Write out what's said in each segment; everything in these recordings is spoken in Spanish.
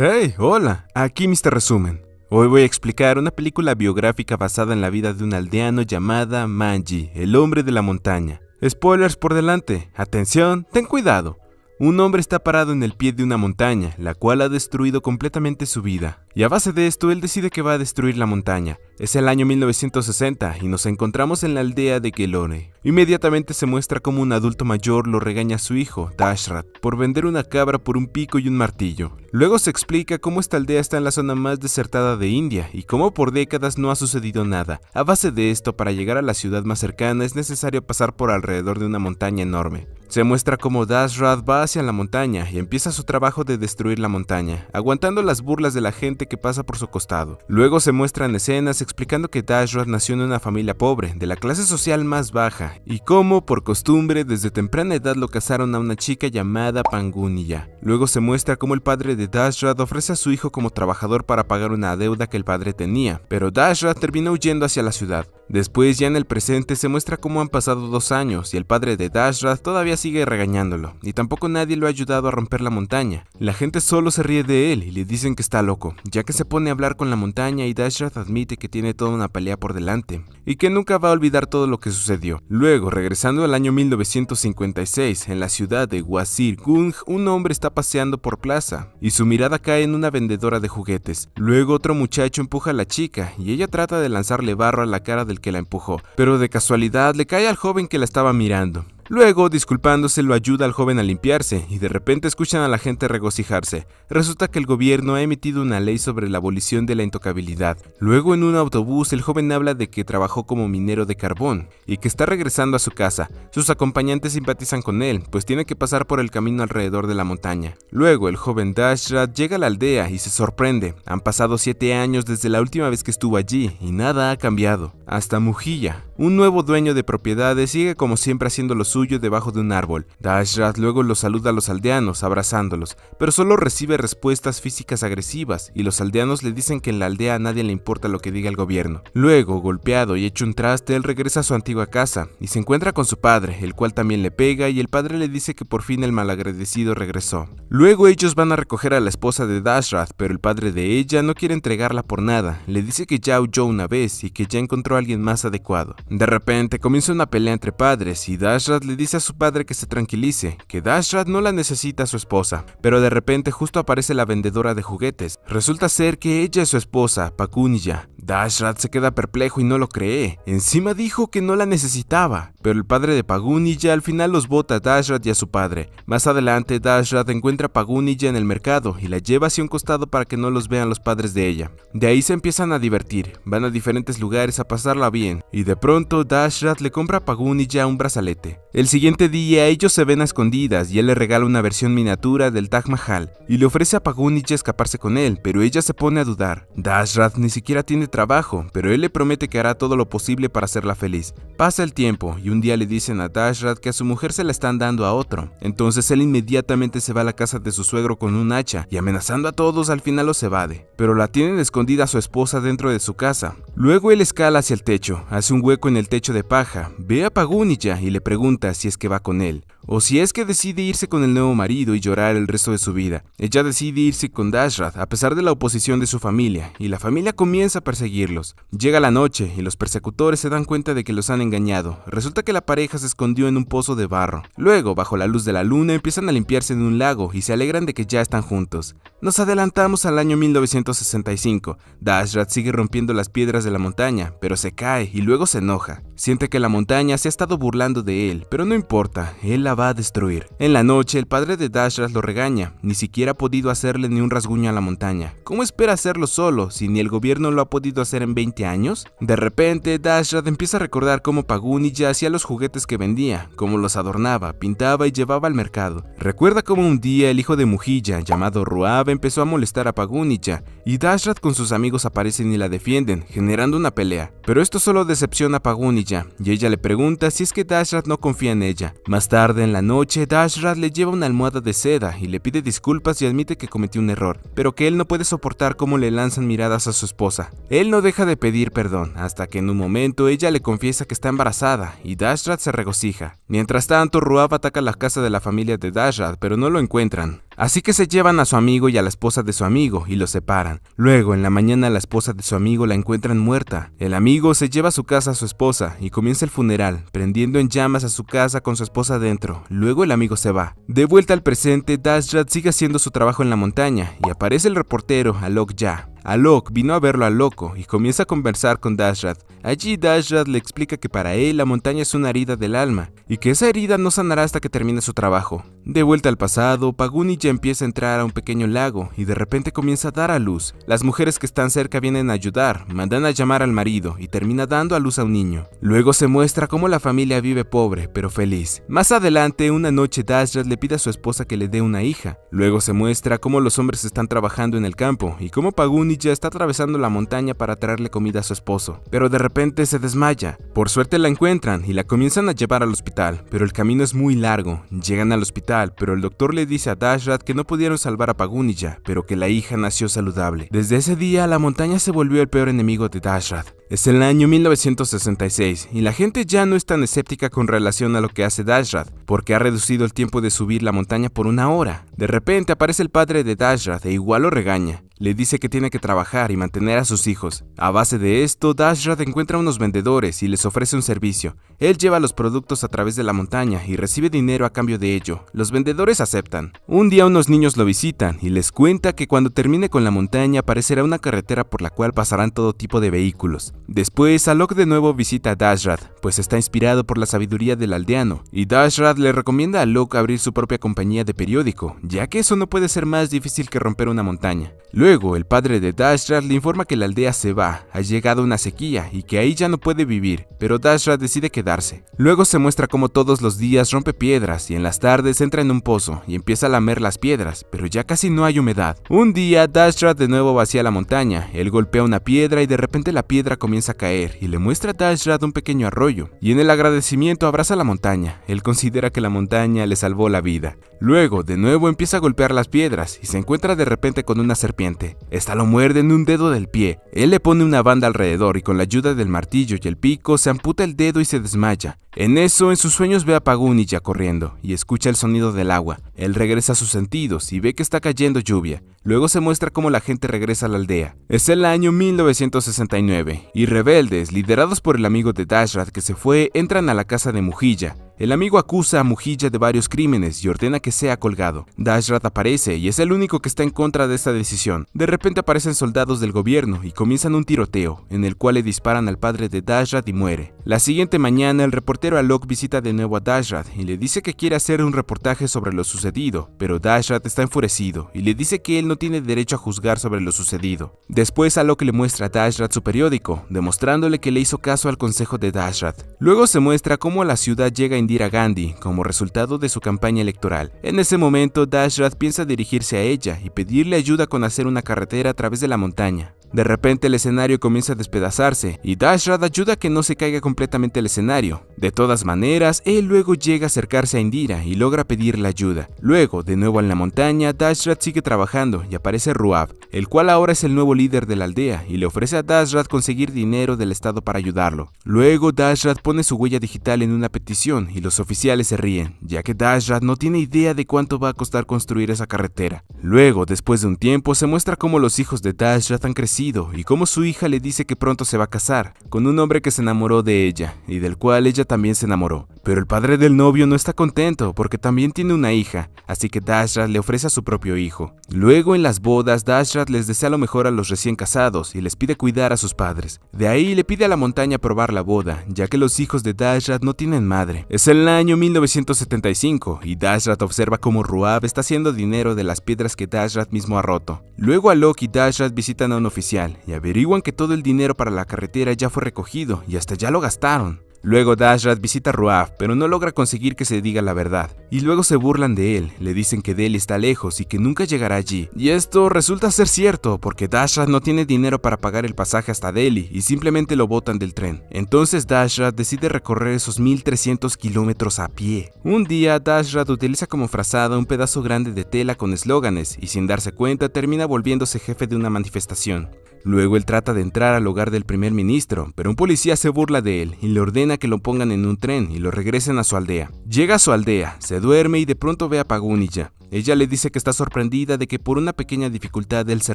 Hey, hola, aquí Mr. Resumen. Hoy voy a explicar una película biográfica basada en la vida de un aldeano llamada Manji, el hombre de la montaña. Spoilers por delante, atención, ten cuidado. Un hombre está parado en el pie de una montaña, la cual ha destruido completamente su vida. Y a base de esto, él decide que va a destruir la montaña, es el año 1960 y nos encontramos en la aldea de Kelone. Inmediatamente se muestra como un adulto mayor lo regaña a su hijo, Dashrat, por vender una cabra por un pico y un martillo. Luego se explica cómo esta aldea está en la zona más desertada de India y cómo por décadas no ha sucedido nada. A base de esto, para llegar a la ciudad más cercana es necesario pasar por alrededor de una montaña enorme. Se muestra cómo Dashrat va hacia la montaña y empieza su trabajo de destruir la montaña, aguantando las burlas de la gente que pasa por su costado. Luego se muestran escenas explicando que Dashrath nació en una familia pobre, de la clase social más baja, y cómo, por costumbre, desde temprana edad lo casaron a una chica llamada Pangunilla. Luego se muestra cómo el padre de Dashrath... ofrece a su hijo como trabajador para pagar una deuda que el padre tenía, pero Dashrath terminó huyendo hacia la ciudad. Después, ya en el presente, se muestra cómo han pasado dos años y el padre de Dashrath todavía sigue regañándolo, y tampoco nadie lo ha ayudado a romper la montaña. La gente solo se ríe de él y le dicen que está loco, ya que se pone a hablar con la montaña y Dashrath admite que tiene toda una pelea por delante, y que nunca va a olvidar todo lo que sucedió. Luego, regresando al año 1956, en la ciudad de Wazir Gung, un hombre está paseando por plaza, y su mirada cae en una vendedora de juguetes. Luego otro muchacho empuja a la chica, y ella trata de lanzarle barro a la cara del que la empujó, pero de casualidad le cae al joven que la estaba mirando. Luego, disculpándose, lo ayuda al joven a limpiarse y de repente escuchan a la gente regocijarse. Resulta que el gobierno ha emitido una ley sobre la abolición de la intocabilidad. Luego, en un autobús, el joven habla de que trabajó como minero de carbón y que está regresando a su casa. Sus acompañantes simpatizan con él, pues tiene que pasar por el camino alrededor de la montaña. Luego, el joven Dashrat llega a la aldea y se sorprende. Han pasado 7 años desde la última vez que estuvo allí y nada ha cambiado. Hasta Mujilla, un nuevo dueño de propiedades sigue como siempre haciendo lo suyo debajo de un árbol. Dashrath luego los saluda a los aldeanos, abrazándolos, pero solo recibe respuestas físicas agresivas y los aldeanos le dicen que en la aldea a nadie le importa lo que diga el gobierno. Luego, golpeado y hecho un traste, él regresa a su antigua casa y se encuentra con su padre, el cual también le pega y el padre le dice que por fin el malagradecido regresó. Luego ellos van a recoger a la esposa de Dashrath, pero el padre de ella no quiere entregarla por nada, le dice que ya huyó una vez y que ya encontró a alguien más adecuado. De repente comienza una pelea entre padres y Dashrad le dice a su padre que se tranquilice, que Dashrad no la necesita a su esposa, pero de repente justo aparece la vendedora de juguetes. Resulta ser que ella es su esposa, Pakunya. Dashrad se queda perplejo y no lo cree. Encima dijo que no la necesitaba, pero el padre de Pagunilla al final los bota a Dashrath y a su padre. Más adelante, Dashrad encuentra a Pagunilla en el mercado y la lleva hacia un costado para que no los vean los padres de ella. De ahí se empiezan a divertir, van a diferentes lugares a pasarla bien, y de pronto pronto, le compra a Pagunija un brazalete. El siguiente día, ellos se ven a escondidas y él le regala una versión miniatura del Taj Mahal y le ofrece a Pagunija escaparse con él, pero ella se pone a dudar. Dashrath ni siquiera tiene trabajo, pero él le promete que hará todo lo posible para hacerla feliz. Pasa el tiempo y un día le dicen a Dashrath que a su mujer se la están dando a otro. Entonces él inmediatamente se va a la casa de su suegro con un hacha y amenazando a todos al final los evade, pero la tienen escondida a su esposa dentro de su casa. Luego él escala hacia el techo, hace un hueco en el techo de paja, ve a Pagunilla y le pregunta si es que va con él, o si es que decide irse con el nuevo marido y llorar el resto de su vida. Ella decide irse con Dashrath a pesar de la oposición de su familia, y la familia comienza a perseguirlos. Llega la noche y los persecutores se dan cuenta de que los han engañado. Resulta que la pareja se escondió en un pozo de barro. Luego, bajo la luz de la luna, empiezan a limpiarse de un lago y se alegran de que ya están juntos. Nos adelantamos al año 1965. Dashrath sigue rompiendo las piedras de la montaña, pero se cae y luego se enoja. Леха. Siente que la montaña se ha estado burlando de él, pero no importa, él la va a destruir. En la noche, el padre de Dashrath lo regaña, ni siquiera ha podido hacerle ni un rasguño a la montaña. ¿Cómo espera hacerlo solo, si ni el gobierno lo ha podido hacer en 20 años? De repente, Dashrath empieza a recordar cómo Paguni hacía los juguetes que vendía, cómo los adornaba, pintaba y llevaba al mercado. Recuerda cómo un día el hijo de Mujilla, llamado Ruab, empezó a molestar a Pagunicha, y Dashrath con sus amigos aparecen y la defienden, generando una pelea. Pero esto solo decepciona a Pagunicha y ella le pregunta si es que Dashrad no confía en ella. Más tarde en la noche, Dashrad le lleva una almohada de seda y le pide disculpas y admite que cometió un error, pero que él no puede soportar cómo le lanzan miradas a su esposa. Él no deja de pedir perdón, hasta que en un momento ella le confiesa que está embarazada y Dashrad se regocija. Mientras tanto, Ruab ataca la casa de la familia de Dashrad, pero no lo encuentran. Así que se llevan a su amigo y a la esposa de su amigo y los separan. Luego, en la mañana, la esposa de su amigo la encuentran muerta. El amigo se lleva a su casa a su esposa y comienza el funeral, prendiendo en llamas a su casa con su esposa dentro. Luego el amigo se va. De vuelta al presente, Dashrat sigue haciendo su trabajo en la montaña y aparece el reportero Alok Ya. Alok vino a verlo al loco y comienza a conversar con Dashrat. Allí Dashrat le explica que para él la montaña es una herida del alma y que esa herida no sanará hasta que termine su trabajo. De vuelta al pasado, Paguni ya empieza a entrar a un pequeño lago y de repente comienza a dar a luz. Las mujeres que están cerca vienen a ayudar, mandan a llamar al marido y termina dando a luz a un niño. Luego se muestra cómo la familia vive pobre pero feliz. Más adelante, una noche Dasher le pide a su esposa que le dé una hija. Luego se muestra cómo los hombres están trabajando en el campo y cómo Paguni ya está atravesando la montaña para traerle comida a su esposo, pero de repente se desmaya. Por suerte la encuentran y la comienzan a llevar al hospital, pero el camino es muy largo. Llegan al hospital pero el doctor le dice a Dashrad que no pudieron salvar a Pagunilla, pero que la hija nació saludable. Desde ese día, la montaña se volvió el peor enemigo de Dashrad. Es el año 1966 y la gente ya no es tan escéptica con relación a lo que hace Dashrath, porque ha reducido el tiempo de subir la montaña por una hora. De repente aparece el padre de Dashrath e igual lo regaña. Le dice que tiene que trabajar y mantener a sus hijos. A base de esto, Dashrath encuentra unos vendedores y les ofrece un servicio. Él lleva los productos a través de la montaña y recibe dinero a cambio de ello, los vendedores aceptan. Un día unos niños lo visitan y les cuenta que cuando termine con la montaña aparecerá una carretera por la cual pasarán todo tipo de vehículos. Después, Alok de nuevo visita a Dashrath pues está inspirado por la sabiduría del aldeano, y Dashrad le recomienda a Luke abrir su propia compañía de periódico, ya que eso no puede ser más difícil que romper una montaña. Luego, el padre de Dashrad le informa que la aldea se va, ha llegado una sequía y que ahí ya no puede vivir, pero Dashrad decide quedarse. Luego se muestra cómo todos los días rompe piedras y en las tardes entra en un pozo y empieza a lamer las piedras, pero ya casi no hay humedad. Un día, Dashrad de nuevo vacía la montaña, él golpea una piedra y de repente la piedra comienza a caer y le muestra a Dashrad un pequeño arroyo y en el agradecimiento abraza la montaña, él considera que la montaña le salvó la vida. Luego, de nuevo empieza a golpear las piedras y se encuentra de repente con una serpiente. Esta lo muerde en un dedo del pie, él le pone una banda alrededor y con la ayuda del martillo y el pico se amputa el dedo y se desmaya. En eso, en sus sueños ve a Paguni ya corriendo y escucha el sonido del agua. Él regresa a sus sentidos y ve que está cayendo lluvia. Luego se muestra cómo la gente regresa a la aldea. Es el año 1969 y rebeldes, liderados por el amigo de Dashrath que se fue, entran a la casa de Mujilla. El amigo acusa a Mujilla de varios crímenes y ordena que sea colgado. Dashrat aparece y es el único que está en contra de esta decisión. De repente aparecen soldados del gobierno y comienzan un tiroteo, en el cual le disparan al padre de Dashrat y muere. La siguiente mañana, el reportero Alok visita de nuevo a Dashrat y le dice que quiere hacer un reportaje sobre lo sucedido, pero Dashrat está enfurecido y le dice que él no tiene derecho a juzgar sobre lo sucedido. Después Alok le muestra a Dashrat su periódico, demostrándole que le hizo caso al consejo de Dashrat. Luego se muestra cómo la ciudad llega a a Gandhi como resultado de su campaña electoral. En ese momento, Dashrad piensa dirigirse a ella y pedirle ayuda con hacer una carretera a través de la montaña. De repente el escenario comienza a despedazarse y Dashrad ayuda a que no se caiga completamente el escenario, de todas maneras, él luego llega a acercarse a Indira y logra pedirle ayuda. Luego, de nuevo en la montaña, Dashrat sigue trabajando y aparece Ruab, el cual ahora es el nuevo líder de la aldea y le ofrece a Dashrat conseguir dinero del estado para ayudarlo. Luego, Dashrat pone su huella digital en una petición y los oficiales se ríen, ya que Dashrat no tiene idea de cuánto va a costar construir esa carretera. Luego, después de un tiempo, se muestra cómo los hijos de Dashrath han crecido y cómo su hija le dice que pronto se va a casar con un hombre que se enamoró de ella y del cual ella también se enamoró, pero el padre del novio no está contento porque también tiene una hija, así que Dashrath le ofrece a su propio hijo. Luego en las bodas, Dashrath les desea lo mejor a los recién casados y les pide cuidar a sus padres. De ahí le pide a la montaña probar la boda, ya que los hijos de Dashrath no tienen madre. Es el año 1975 y Dashrath observa cómo Ruab está haciendo dinero de las piedras que Dashrath mismo ha roto. Luego Alok y Dashrath visitan a un oficial y averiguan que todo el dinero para la carretera ya fue recogido y hasta ya lo gastaron. Luego Dashrath visita a Ruaf, pero no logra conseguir que se diga la verdad. Y luego se burlan de él, le dicen que Delhi está lejos y que nunca llegará allí. Y esto resulta ser cierto, porque Dashrath no tiene dinero para pagar el pasaje hasta Delhi y simplemente lo botan del tren. Entonces Dashrath decide recorrer esos 1300 kilómetros a pie. Un día Dashrath utiliza como frazada un pedazo grande de tela con eslóganes y sin darse cuenta termina volviéndose jefe de una manifestación. Luego él trata de entrar al hogar del primer ministro, pero un policía se burla de él y le ordena que lo pongan en un tren y lo regresen a su aldea. Llega a su aldea, se duerme y de pronto ve a Pagunilla. Ella le dice que está sorprendida de que por una pequeña dificultad él se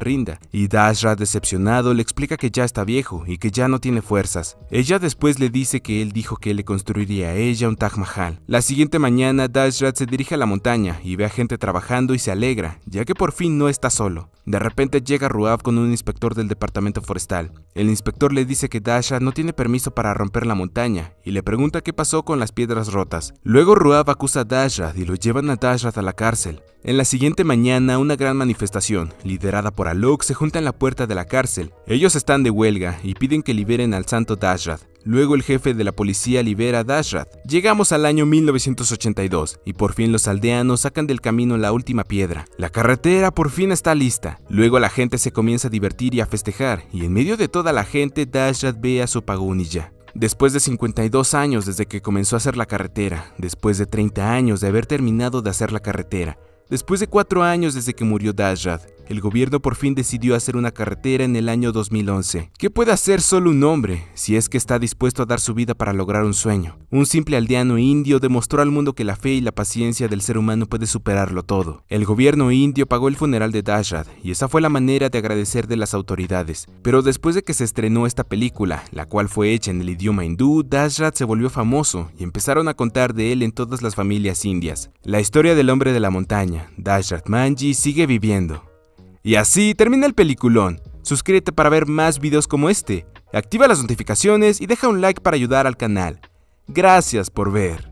rinda, y Dashrat decepcionado, le explica que ya está viejo y que ya no tiene fuerzas. Ella después le dice que él dijo que le construiría a ella un Taj Mahal. La siguiente mañana, Dashrat se dirige a la montaña y ve a gente trabajando y se alegra, ya que por fin no está solo. De repente llega Ruab con un inspector del departamento forestal. El inspector le dice que Dashrat no tiene permiso para romper la montaña y le pregunta qué pasó con las piedras rotas. Luego Ruab acusa a Dashrath y lo llevan a Dashrath a la cárcel. En la siguiente mañana, una gran manifestación, liderada por Alok, se junta en la puerta de la cárcel. Ellos están de huelga y piden que liberen al santo Dashrath. Luego el jefe de la policía libera a Dashrath. Llegamos al año 1982 y por fin los aldeanos sacan del camino la última piedra. La carretera por fin está lista. Luego la gente se comienza a divertir y a festejar y en medio de toda la gente Dashrath ve a su pagunilla. Después de 52 años desde que comenzó a hacer la carretera, después de 30 años de haber terminado de hacer la carretera, después de 4 años desde que murió Dashrath, el gobierno por fin decidió hacer una carretera en el año 2011. ¿Qué puede hacer solo un hombre si es que está dispuesto a dar su vida para lograr un sueño? Un simple aldeano indio demostró al mundo que la fe y la paciencia del ser humano puede superarlo todo. El gobierno indio pagó el funeral de Dashrad y esa fue la manera de agradecer de las autoridades. Pero después de que se estrenó esta película, la cual fue hecha en el idioma hindú, Dashrad se volvió famoso y empezaron a contar de él en todas las familias indias. La historia del hombre de la montaña, Dashrad Manji, sigue viviendo. Y así termina el peliculón. Suscríbete para ver más videos como este, activa las notificaciones y deja un like para ayudar al canal. Gracias por ver.